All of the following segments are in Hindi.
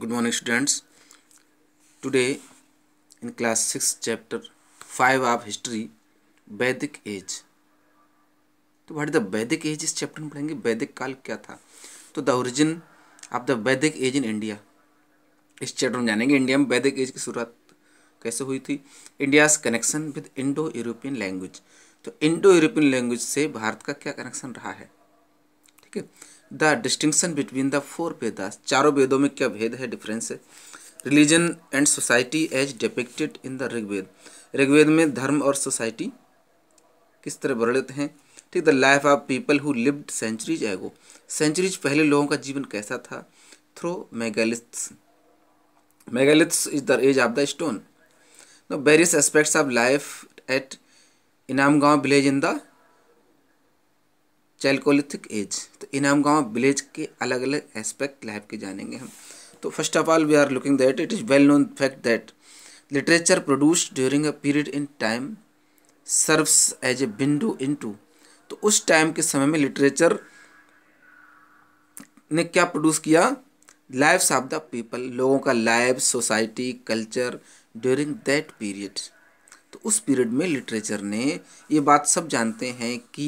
good morning students today in class six chapter five of history Vedic age तो व्हाट द वैदिक एज इस चैप्टर में पढ़ेंगे वैदिक काल क्या था तो the origin of the Vedic age in India इस चैप्टर में जानेंगे इंडिया में वैदिक एज की शुरुआत कैसे हुई थी India's connection with Indo European language तो इंडो यूरोपियन लैंग्वेज से भारत का क्या कनेक्शन रहा है ठीक है the distinction between the four Vedas चारों वेदों में क्या भेद है डिफरेंस है religion and society as depicted in the Rigveda Rigveda में धर्म और सोसाइटी किस तरह वर्णित हैं ठीक the life of people who lived centuries ago centuries पहले लोगों का जीवन कैसा था throw megaliths megaliths is the age of the stone various aspects of life at Inamgaon village in the chalcolithic age तो इनाम गांव विलेज के अलग अलग एस्पेक्ट लाइफ के जानेंगे हम तो first of all we are looking that it is well known fact that literature produce during a period in time serves as a window into तो उस टाइम के समय में लिटरेचर ने क्या प्रोड्यूस किया लाइव्स ऑफ द पीपल लोगों का life society culture during that period तो उस पीरियड में लिटरेचर ने ये बात सब जानते हैं कि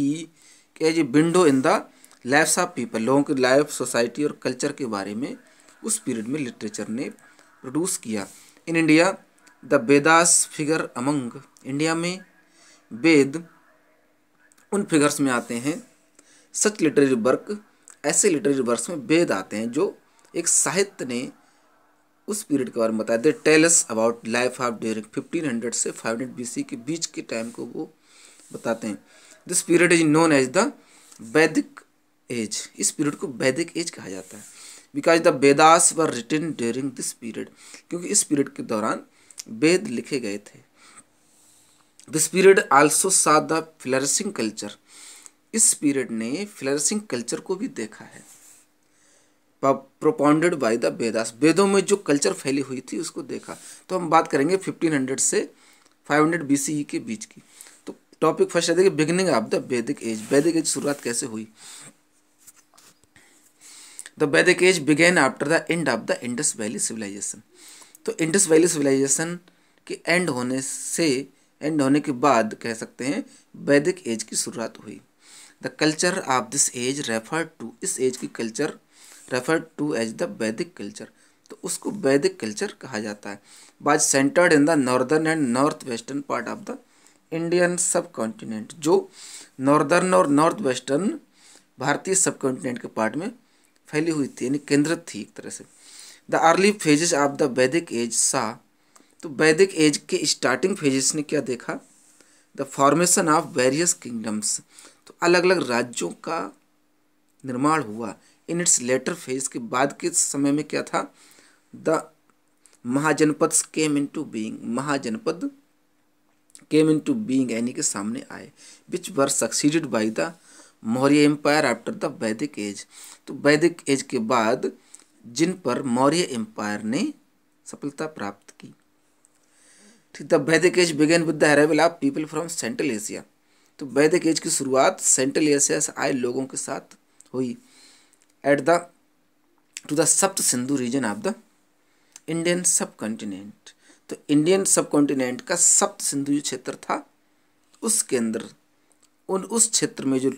as a window in the lifes of people लोगों की लाइफ सोसाइटी और कल्चर के बारे में उस पीरियड में लिटरेचर ने प्रोड्यूस किया in India the Vedas figure among India में वेद उन फिगर्स में आते हैं सच लिटरेरी वर्क ऐसे लिटरेरी वर्क्स में वेद आते हैं जो एक साहित्य ने उस पीरियड के बारे में बताया they tells about life of during fifteen hundred से फाइव हंड्रेड बी के बीच के टाइम को वो बताते हैं this period is known as the Vedic age इस पीरियड को वैदिक एज कहा जाता है because the Vedas were written during this period क्योंकि इस पीरियड के दौरान वेद लिखे गए थे this period also saw the flourishing culture इस पीरियड ने फ्लरिशिंग कल्चर को भी देखा है प्रोपाउंडेड बाई द वेदास वेदों में जो कल्चर फैली हुई थी उसको देखा तो हम बात करेंगे फिफ्टीन हंड्रेड से five hundred B C E के बीच की टॉपिक फर्स्ट है देखिए beginning of the Vedic age Vedic age शुरुआत कैसे हुई the Vedic age began after the end of the Indus valley civilisation तो इंडस वैली सिविलाइजेशन के एंड होने से एंड होने के बाद कह सकते हैं वैदिक एज की शुरुआत हुई the culture of this age refer to इस एज की culture refer to as the Vedic culture तो उसको वैदिक कल्चर कहा जाता है was centred in the northern and north western part of the Indian subcontinent जो नॉर्दर्न और नॉर्थ वेस्टर्न भारतीय सब कॉन्टिनेंट के पार्ट में फैली हुई थी यानी केंद्रित थी एक तरह से the early phases of the Vedic age saw तो वैदिक एज के स्टार्टिंग फेजेस ने क्या देखा the formation of various kingdoms तो अलग अलग राज्यों का निर्माण हुआ इन इट्स लेटर फेज के बाद के समय में क्या था the Mahajanapada came into being Mahajanapada came into being यानी कि सामने आए which were succeeded by the Maurya empire after the Vedic age तो वैदिक एज के बाद जिन पर मौर्य एम्पायर ने सफलता प्राप्त की ठीक the Vedic age began with the arrival of people from central Asia तो वैदिक एज की शुरुआत सेंट्रल एशिया से आए लोगों के साथ हुई at the to the Sapta Sindhu region of the Indian subcontinent तो इंडियन सब कॉन्टिनेंट का सप्त सिंधु जो क्षेत्र था उसके अंदर उन उस क्षेत्र में जो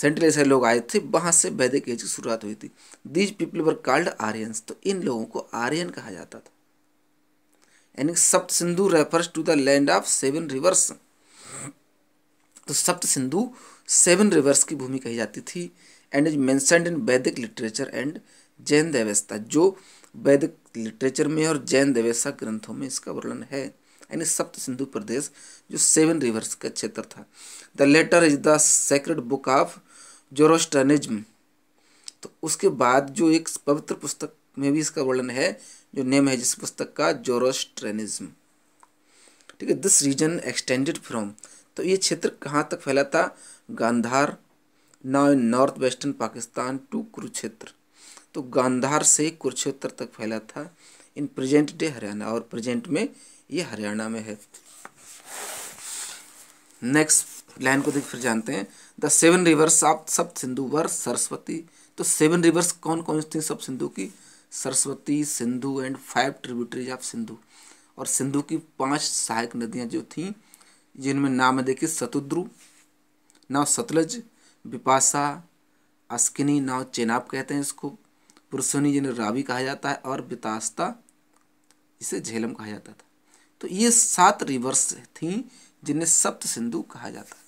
सेंट्रल एशिया लोग आए थे वहाँ से वैदिक एज की शुरुआत हुई थी these people were called Aryans तो इन लोगों को आर्यन कहा जाता था यानी Sapta Sindhu refers to the land of seven rivers तो सप्त सिंधु सेवन रिवर्स की भूमि कही जाती थी एंड इज मैंसनड इन वैदिक लिटरेचर एंड जैन देवस्था जो वैदिक लिटरेचर में और जैन देवस्था ग्रंथों में इसका वर्णन है यानी सप्त सिंधु प्रदेश जो सेवन रिवर्स का क्षेत्र था the latter is the sacred book of Zoroastrianism तो उसके बाद जो एक पवित्र पुस्तक में भी इसका वर्णन है जो नेम है जिस पुस्तक का जोरोस्ट्रेनिज्म ठीक है दिस रीजन एक्सटेंडेड फ्रॉम तो ये क्षेत्र कहाँ तक फैला था Gandhara now in north western Pakistan to Kurukshetra तो गांधार से कुरुक्षेत्र तक फैला था इन प्रेजेंट डे हरियाणा और प्रेजेंट में ये हरियाणा में है नेक्स्ट लाइन को देख फिर जानते हैं द सेवन रिवर्स ऑफ सब सिंधु वर सरस्वती तो सेवन रिवर्स कौन कौन थी सब सिंधु की Saraswati Sindhu and five tributaries of Sindhu और सिंधु की पांच सहायक नदियां जो थीं जिनमें नाम है देखिए सतुद्रु नाव सतलज बिपाशा अस्किनी नाव चेनाब कहते हैं इसको पुरुषोनी जिन्हें रावी कहा जाता है और बितास्ता इसे झेलम कहा जाता था तो ये सात रिवर्स थी जिन्हें सप्त सिंधु कहा जाता है